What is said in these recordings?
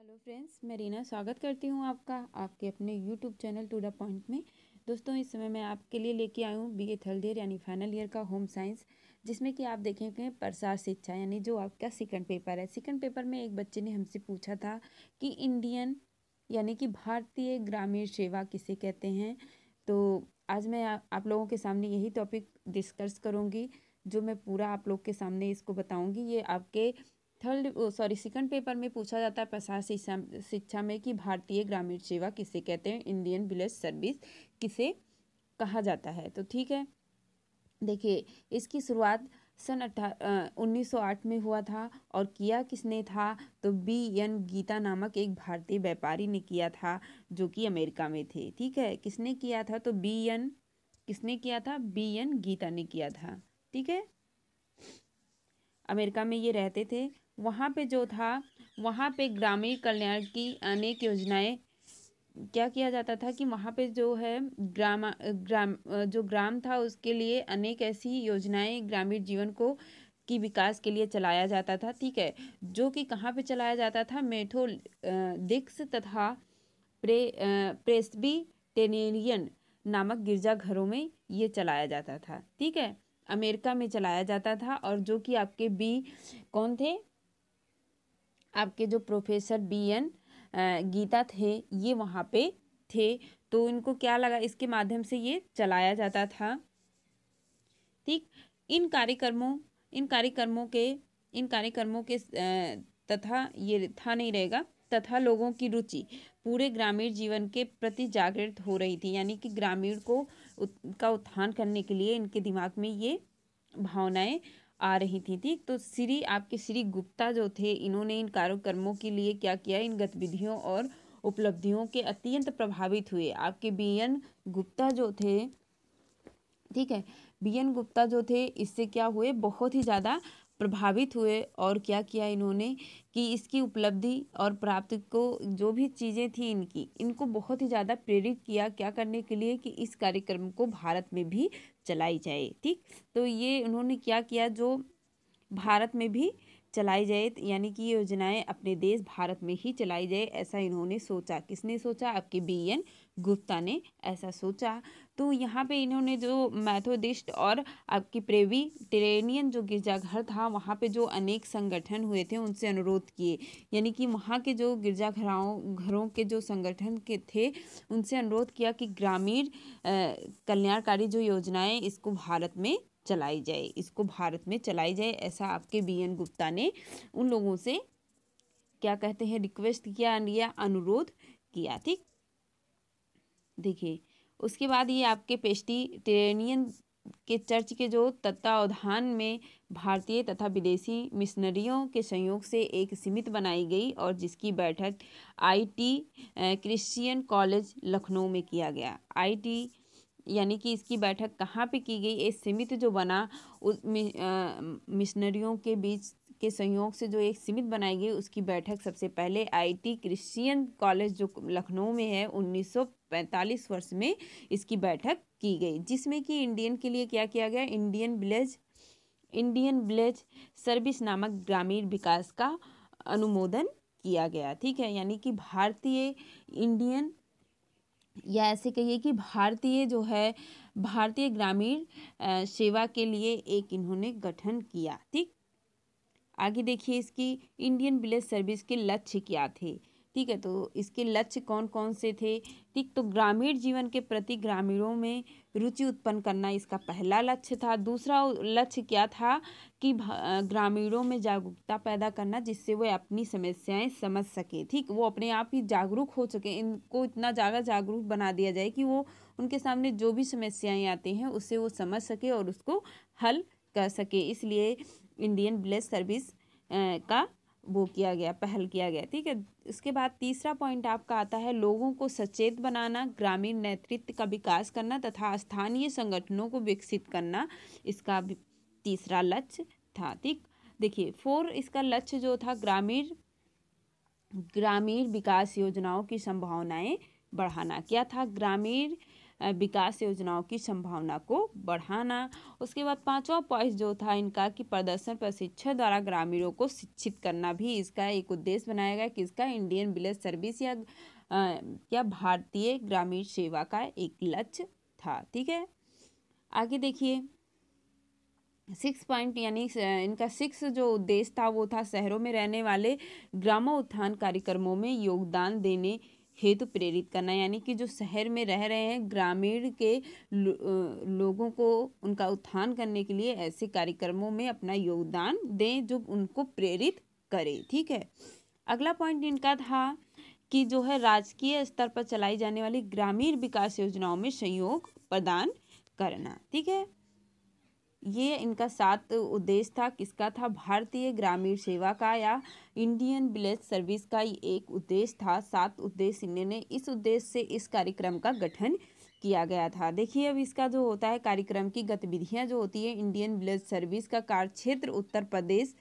hello friends मैं रीना स्वागत करती हूँ आपका आपके अपने YouTube channel to the point में दोस्तों इस समय मैं आपके लिए लेके आई हूँ बी ए थर्ड ईयर यानी फाइनल ईयर का होम साइंस जिसमें कि आप देखेंगे प्रसार शिक्षा यानी जो आपका सेकंड पेपर है सेकंड पेपर में एक बच्चे ने हमसे पूछा था कि इंडियन यानी कि भारतीय ग्रामीण सेवा किसे कहते हैं तो आज मैं आप लोगों के सामने यही टॉपिक डिस्कस करूँगी जो मैं पूरा आप लोग के सामने इसको बताऊँगी ये आपके थर्ड सॉरी सेकंड पेपर में पूछा जाता है प्रसार शिक्षा शिक्षा में कि भारतीय ग्रामीण सेवा किसे कहते हैं इंडियन विलेज सर्विस किसे कहा जाता है तो ठीक है देखिए इसकी शुरुआत सन अट्ठा उन्नीस में हुआ था और किया किसने था तो बी एन गीता नामक एक भारतीय व्यापारी ने किया था जो कि अमेरिका में थे ठीक है किसने किया था तो बी एन किसने किया था बी एन गीता ने किया था ठीक है अमेरिका में ये रहते थे वहाँ पे जो था वहाँ पे ग्रामीण कल्याण की अनेक योजनाएं क्या किया जाता था कि वहाँ पे जो है ग्राम ग्राम जो ग्राम था उसके लिए अनेक ऐसी योजनाएं ग्रामीण जीवन को की विकास के लिए चलाया जाता था ठीक है जो कि कहाँ पे चलाया जाता था मेठो दिक्स तथा प्रे प्रेस्बी टेनेरियन नामक गिरजाघरों में ये चलाया जाता था ठीक है अमेरिका में चलाया जाता था और जो कि आपके बी कौन थे आपके जो प्रोफेसर बी एन गीता थे ये वहाँ पे थे तो इनको क्या लगा इसके माध्यम से ये चलाया जाता था ठीक इन कार्यक्रमों इन कार्यक्रमों के इन कार्यक्रमों के तथा ये था नहीं रहेगा तथा लोगों की रुचि पूरे ग्रामीण जीवन के प्रति जागृत हो रही थी यानी कि ग्रामीण को उत, का उत्थान करने के लिए इनके दिमाग में ये भावनाएं आ रही थी ठीक तो श्री आपके श्री गुप्ता जो थे इन्होंने इन कार्यक्रमों के लिए क्या किया इन गतिविधियों और उपलब्धियों के अत्यंत प्रभावित हुए आपके बी एन गुप्ता जो थे ठीक है बी एन गुप्ता जो थे इससे क्या हुए बहुत ही ज़्यादा प्रभावित हुए और क्या किया इन्होंने कि इसकी उपलब्धि और प्राप्ति को जो भी चीज़ें थी इनकी इनको बहुत ही ज़्यादा प्रेरित किया क्या करने के लिए कि इस कार्यक्रम को भारत में भी चलाई जाए ठीक तो ये उन्होंने क्या किया जो भारत में भी चलाई जाए यानी कि योजनाएं अपने देश भारत में ही चलाई जाए ऐसा इन्होंने सोचा किसने सोचा आपके बी एन गुप्ता ने ऐसा सोचा तो यहाँ पे इन्होंने जो मैथोडिस्ट और आपकी प्रेवी टेरेनियन जो गिरजाघर था वहाँ पे जो अनेक संगठन हुए थे उनसे अनुरोध किए यानी कि वहाँ के जो गिरजाघराओं घरों के जो संगठन के थे उनसे अनुरोध किया कि ग्रामीण कल्याणकारी जो योजनाएं इसको भारत में चलाई जाए इसको भारत में चलाई जाए ऐसा आपके बी एन गुप्ता ने उन लोगों से क्या कहते हैं रिक्वेस्ट किया या अनुरोध किया ठीक देखिए उसके बाद ये आपके पेस्टी ट्रेनियन के चर्च के जो तत्वावधान में भारतीय तथा विदेशी मिशनरियों के संयोग से एक समिति बनाई गई और जिसकी बैठक आईटी क्रिश्चियन कॉलेज लखनऊ में किया गया आईटी यानी कि इसकी बैठक कहाँ पे की गई एक सीमित जो बना उस मिशनरियों के बीच के संयोग से जो एक सीमित बनाई गई उसकी बैठक सबसे पहले आईटी क्रिश्चियन कॉलेज जो लखनऊ में है 1945 वर्ष में इसकी बैठक की गई जिसमें कि इंडियन के लिए क्या किया गया Indian village Indian village service नामक ग्रामीण विकास का अनुमोदन किया गया ठीक है यानी कि भारतीय इंडियन या ऐसे कहिए कि भारतीय जो है भारतीय ग्रामीण सेवा के लिए एक इन्होंने गठन किया ठीक आगे देखिए इसकी इंडियन विलेज सर्विस के लक्ष्य क्या थे ठीक है तो इसके लक्ष्य कौन कौन से थे ठीक तो ग्रामीण जीवन के प्रति ग्रामीणों में रुचि उत्पन्न करना इसका पहला लक्ष्य था दूसरा लक्ष्य क्या था कि ग्रामीणों में जागरूकता पैदा करना जिससे वे अपनी समस्याएं समझ सकें ठीक वो अपने आप ही जागरूक हो सकें इनको इतना ज़्यादा जागरूक बना दिया जाए कि वो उनके सामने जो भी समस्याएँ आती हैं उससे वो समझ सके और उसको हल कर सके इसलिए इंडियन ब्लेस सर्विस का वो किया गया पहल किया गया ठीक है इसके बाद तीसरा पॉइंट आपका आता है लोगों को सचेत बनाना ग्रामीण नेतृत्व का विकास करना तथा स्थानीय संगठनों को विकसित करना इसका तीसरा लक्ष्य था ठीक देखिए फोर इसका लक्ष्य जो था ग्रामीण ग्रामीण विकास योजनाओं की संभावनाएं बढ़ाना क्या था ग्रामीण विकास योजनाओं की संभावना को बढ़ाना उसके बाद पांचवा पॉइंट जो था इनका कि प्रदर्शन प्रशिक्षण द्वारा ग्रामीणों को शिक्षित करना भी इसका एक उद्देश्य बनाया गया कि इसका इंडियन विलेज सर्विस या या भारतीय ग्रामीण सेवा का एक लक्ष्य था ठीक है आगे देखिए सिक्स पॉइंट यानी इनका सिक्स जो उद्देश्य था वो था शहरों में रहने वाले ग्रामोत्थान कार्यक्रमों में योगदान देने हेतु तो प्रेरित करना यानी कि जो शहर में रह रहे हैं ग्रामीण के लो, लोगों को उनका उत्थान करने के लिए ऐसे कार्यक्रमों में अपना योगदान दें जो उनको प्रेरित करे ठीक है अगला पॉइंट इनका था कि जो है राजकीय स्तर पर चलाई जाने वाली ग्रामीण विकास योजनाओं में सहयोग प्रदान करना ठीक है ये इनका सात उद्देश्य था किसका था भारतीय ग्रामीण सेवा का या इंडियन विलेज सर्विस का ये एक उद्देश्य था सात उद्देश्य इन्होंने इस उद्देश्य से इस कार्यक्रम का गठन किया गया था देखिए अब इसका जो होता है कार्यक्रम की गतिविधियां जो होती है इंडियन विलेज सर्विस का कार्यक्षेत्र उत्तर प्रदेश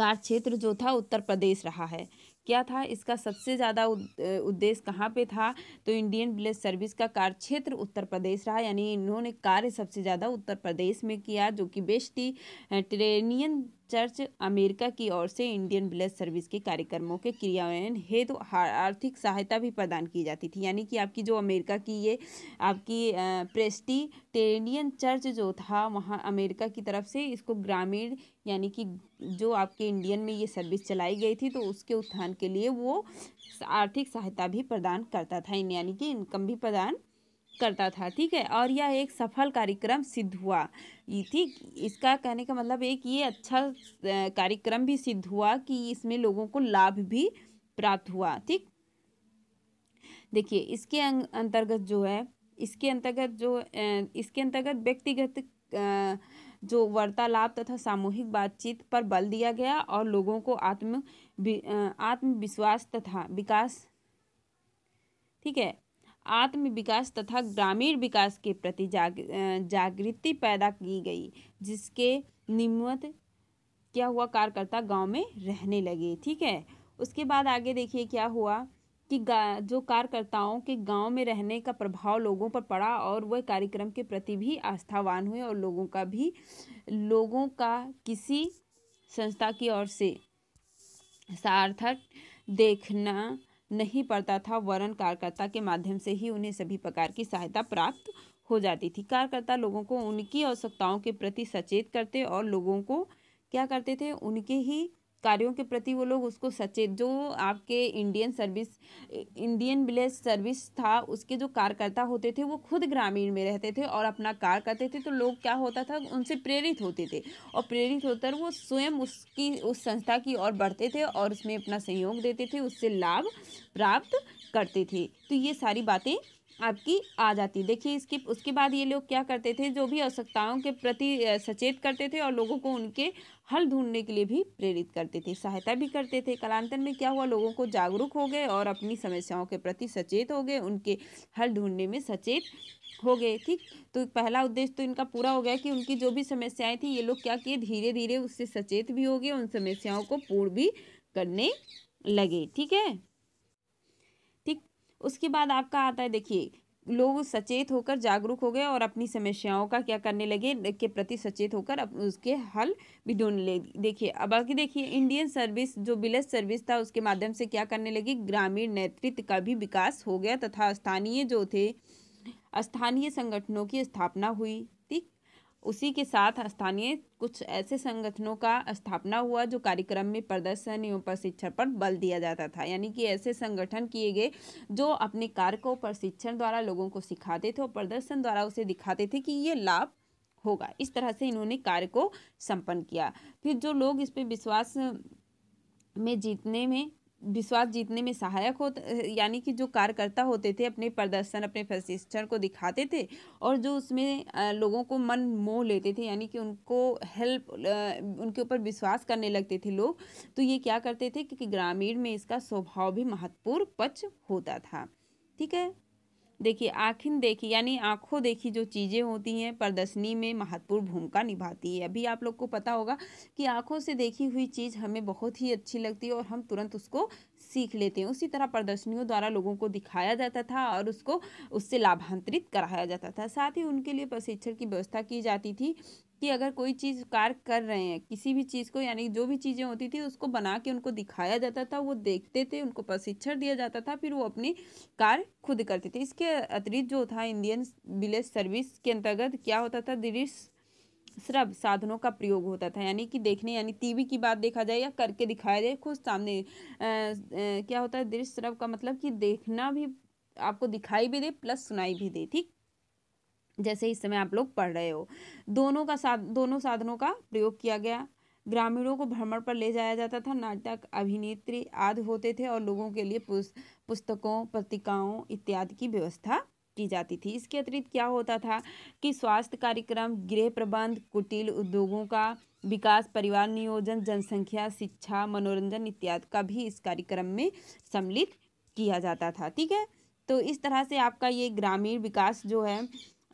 क्षेत्र जो था उत्तर प्रदेश रहा है क्या था इसका सबसे ज़्यादा उद्देश्य कहाँ पे था तो इंडियन विलेज सर्विस का कार्य क्षेत्र उत्तर प्रदेश रहा यानी इन्होंने कार्य सबसे ज़्यादा उत्तर प्रदेश में किया जो कि बेस्ट ट्रेनियन चर्च अमेरिका की ओर से इंडियन ब्लड सर्विस के कार्यक्रमों के क्रियान्वयन हेतु आर्थिक सहायता भी प्रदान की जाती थी यानी कि आपकी जो अमेरिका की ये आपकी प्रेस्टी टेरियन चर्च जो था वहाँ अमेरिका की तरफ से इसको ग्रामीण यानी कि जो आपके इंडियन में ये सर्विस चलाई गई थी तो उसके उत्थान के लिए वो आर्थिक सहायता भी प्रदान करता था यानी कि इनकम भी प्रदान करता था ठीक है और यह एक सफल कार्यक्रम सिद्ध हुआ ठीक इसका कहने का मतलब एक ये अच्छा कार्यक्रम भी सिद्ध हुआ कि इसमें लोगों को लाभ भी प्राप्त हुआ ठीक देखिए इसके अं, अंतर्गत जो है इसके अंतर्गत जो इसके अंतर्गत व्यक्तिगत जो वार्तालाप तथा सामूहिक बातचीत पर बल दिया गया और लोगों को आत्म आत्मविश्वास तथा विकास ठीक है आत्म विकास तथा ग्रामीण विकास के प्रति जाग जागृति पैदा की गई जिसके निम्नत क्या हुआ कार्यकर्ता गांव में रहने लगे ठीक है उसके बाद आगे देखिए क्या हुआ कि जो कार्यकर्ताओं के गांव में रहने का प्रभाव लोगों पर पड़ा और वह कार्यक्रम के प्रति भी आस्थावान हुए और लोगों का भी लोगों का किसी संस्था की ओर से सार्थक देखना नहीं पड़ता था वरन कार्यकर्ता के माध्यम से ही उन्हें सभी प्रकार की सहायता प्राप्त हो जाती थी कार्यकर्ता लोगों को उनकी आवश्यकताओं के प्रति सचेत करते और लोगों को क्या करते थे उनके ही कार्यों के प्रति वो लोग उसको सचेत जो आपके Indian service Indian village service था उसके जो कार्यकर्ता होते थे वो खुद ग्रामीण में रहते थे और अपना कार्य करते थे तो लोग क्या होता था उनसे प्रेरित होते थे और प्रेरित होकर वो स्वयं उसकी उस संस्था की ओर बढ़ते थे और उसमें अपना सहयोग देते थे उससे लाभ प्राप्त करते थे तो ये सारी बातें आपकी आ जाती देखिए इसके उसके बाद ये लोग क्या करते थे जो भी आवश्यकताओं के प्रति सचेत करते थे और लोगों को उनके हल ढूंढने के लिए भी प्रेरित करते थे सहायता भी करते थे कालांतर में क्या हुआ लोगों को जागरूक हो गए और अपनी समस्याओं के प्रति सचेत हो गए उनके हल ढूंढने में सचेत हो गए ठीक तो पहला उद्देश्य तो इनका पूरा हो गया कि उनकी जो भी समस्याएं थी ये लोग क्या किए धीरे धीरे उससे सचेत भी हो गए उन समस्याओं को पूर्ण भी करने लगे ठीक है उसके बाद आपका आता है देखिए लोग सचेत होकर जागरूक हो गए और अपनी समस्याओं का क्या करने लगे के प्रति सचेत होकर अप, उसके हल भी ढूंढने लगे देखिए अब आगे देखिए इंडियन सर्विस जो विलेज सर्विस था उसके माध्यम से क्या करने लगी ग्रामीण नेतृत्व का भी विकास हो गया तथा स्थानीय जो थे स्थानीय संगठनों की स्थापना हुई उसी के साथ स्थानीय कुछ ऐसे संगठनों का स्थापना हुआ जो कार्यक्रम में प्रदर्शन एवं प्रशिक्षण पर बल दिया जाता था यानी कि ऐसे संगठन किए गए जो अपने कार्य को प्रशिक्षण द्वारा लोगों को सिखाते थे और प्रदर्शन द्वारा उसे दिखाते थे कि ये लाभ होगा इस तरह से इन्होंने कार्य को संपन्न किया फिर जो लोग इस पर विश्वास में जीतने में विश्वास जीतने में सहायक हो यानी कि जो कार्यकर्ता होते थे अपने प्रदर्शन अपने प्रशिक्षण को दिखाते थे और जो उसमें लोगों को मन मोह लेते थे यानी कि उनको हेल्प उनके ऊपर विश्वास करने लगते थे लोग तो ये क्या करते थे क्योंकि ग्रामीण में इसका स्वभाव भी महत्वपूर्ण पक्ष होता था ठीक है देखिए आखिन देखी यानी आँखों देखी जो चीज़ें होती हैं प्रदर्शनी में महत्वपूर्ण भूमिका निभाती है अभी आप लोग को पता होगा कि आँखों से देखी हुई चीज़ हमें बहुत ही अच्छी लगती है और हम तुरंत उसको सीख लेते हैं उसी तरह प्रदर्शनियों द्वारा लोगों को दिखाया जाता था और उसको उससे लाभांतरित कराया जाता था साथ ही उनके लिए प्रशिक्षण की व्यवस्था की जाती थी कि अगर कोई चीज़ कार्य कर रहे हैं किसी भी चीज़ को यानी जो भी चीज़ें होती थी उसको बना के उनको दिखाया जाता था वो देखते थे उनको प्रशिक्षण दिया जाता था फिर वो अपनी कार्य खुद करते थे इसके अतिरिक्त जो था इंडियन विलेज सर्विस के अंतर्गत क्या होता था दृश्य श्रव साधनों का प्रयोग होता था यानी कि देखने यानी टीवी की बात देखा जाए या करके दिखाया जाए खुद सामने आ, आ, क्या होता है दृश्य श्रव का मतलब कि देखना भी आपको दिखाई भी दे प्लस सुनाई भी दे ठीक जैसे इस समय आप लोग पढ़ रहे हो दोनों का साध दोनों साधनों का प्रयोग किया गया ग्रामीणों को भ्रमण पर ले जाया जाता था नाटक अभिनेत्री आदि होते थे और लोगों के लिए पुस, पुस्तकों पत्रिकाओं इत्यादि की व्यवस्था की जाती थी इसके अतिरिक्त क्या होता था कि स्वास्थ्य कार्यक्रम गृह प्रबंध कुटिल उद्योगों का विकास परिवार नियोजन जनसंख्या शिक्षा मनोरंजन इत्यादि का भी इस कार्यक्रम में सम्मिलित किया जाता था ठीक है तो इस तरह से आपका ये ग्रामीण विकास जो है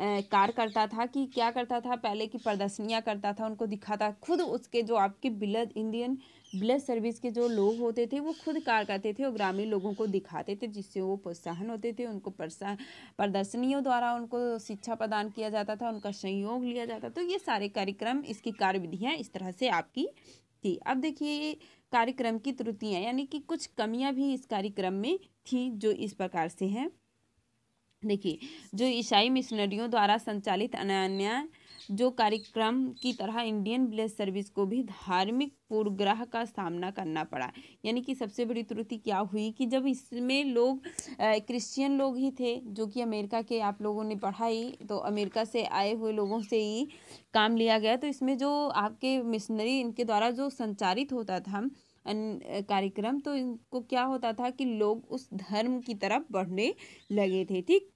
कार्य करता था कि क्या करता था पहले की प्रदर्शनियाँ करता था उनको दिखाता खुद उसके जो आपके ब्लड इंडियन ब्लड सर्विस के जो लोग होते थे वो खुद कार्य करते थे और ग्रामीण लोगों को दिखाते थे जिससे वो प्रोत्साहन होते थे उनको प्रदर्शनियों द्वारा उनको शिक्षा प्रदान किया जाता था उनका सहयोग लिया जाता तो ये सारे कार्यक्रम इसकी कार्यविधियाँ इस तरह से आपकी थी अब देखिए कार्यक्रम की त्रुटियाँ यानी कि कुछ कमियाँ भी इस कार्यक्रम में थी जो इस प्रकार से हैं देखिए जो ईसाई मिशनरियों द्वारा संचालित अन्य जो कार्यक्रम की तरह इंडियन ब्लेस सर्विस को भी धार्मिक पूर्वग्रह का सामना करना पड़ा यानी कि सबसे बड़ी त्रुटि क्या हुई कि जब इसमें लोग क्रिश्चियन लोग ही थे जो कि अमेरिका के आप लोगों ने पढ़ा ही तो अमेरिका से आए हुए लोगों से ही काम लिया गया तो इसमें जो आपके मिशनरी इनके द्वारा जो संचालित होता था कार्यक्रम तो इनको क्या होता था कि लोग उस धर्म की तरफ बढ़ने लगे थे ठीक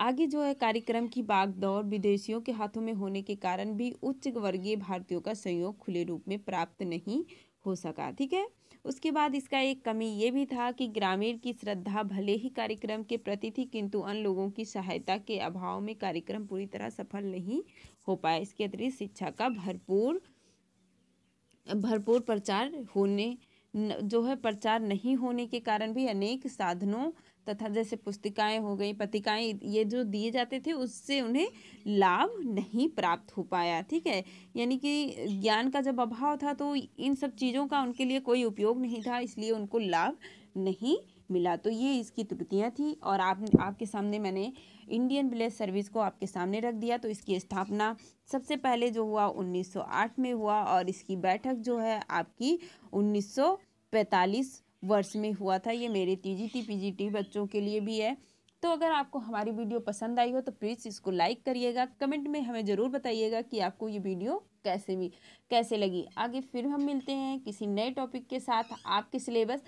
आगे जो है कार्यक्रम की बागडोर विदेशियों के हाथों में होने के कारण भी उच्च वर्गीय भारतीयों का सहयोग खुले रूप में प्राप्त नहीं हो सका ठीक है उसके बाद इसका एक कमी ये भी था कि ग्रामीण की श्रद्धा भले ही कार्यक्रम के प्रति थी किंतु अन्य लोगों की सहायता के अभाव में कार्यक्रम पूरी तरह सफल नहीं हो पाया इसके अतिरिक्त शिक्षा का भरपूर भरपूर प्रचार होने जो है प्रचार नहीं होने के कारण भी अनेक साधनों तथा जैसे पुस्तिकाएं हो गई पत्रिकाएं ये जो दिए जाते थे उससे उन्हें लाभ नहीं प्राप्त हो पाया ठीक है यानी कि ज्ञान का जब अभाव था तो इन सब चीज़ों का उनके लिए कोई उपयोग नहीं था इसलिए उनको लाभ नहीं मिला तो ये इसकी त्रुटियाँ थी और आप आपके सामने मैंने इंडियन विलेज सर्विस को आपके सामने रख दिया तो इसकी स्थापना सबसे पहले जो हुआ 1908 में हुआ और इसकी बैठक जो है आपकी 1900 पैंतालीस वर्ष में हुआ था ये मेरे टी पीजीटी बच्चों के लिए भी है तो अगर आपको हमारी वीडियो पसंद आई हो तो प्लीज़ इसको लाइक करिएगा कमेंट में हमें ज़रूर बताइएगा कि आपको ये वीडियो कैसे भी कैसे लगी आगे फिर हम मिलते हैं किसी नए टॉपिक के साथ आपके सिलेबस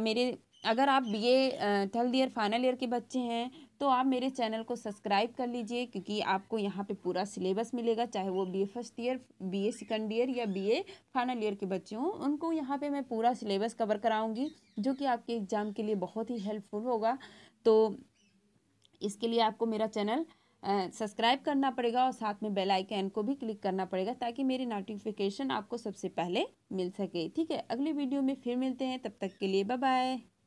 मेरे अगर आप B A third year final year के बच्चे हैं तो आप मेरे चैनल को सब्सक्राइब कर लीजिए क्योंकि आपको यहाँ पे पूरा सिलेबस मिलेगा चाहे वो B A first year B A second year या बी ए फाइनल ईयर के बच्चे हों उनको यहाँ पे मैं पूरा सिलेबस कवर कराऊँगी जो कि आपके एग्ज़ाम के लिए बहुत ही हेल्पफुल होगा तो इसके लिए आपको मेरा चैनल सब्सक्राइब करना पड़ेगा और साथ में बेल आइकन को भी क्लिक करना पड़ेगा ताकि मेरी नोटिफिकेशन आपको सबसे पहले मिल सके ठीक है अगली वीडियो में फिर मिलते हैं तब तक के लिए बाय बाय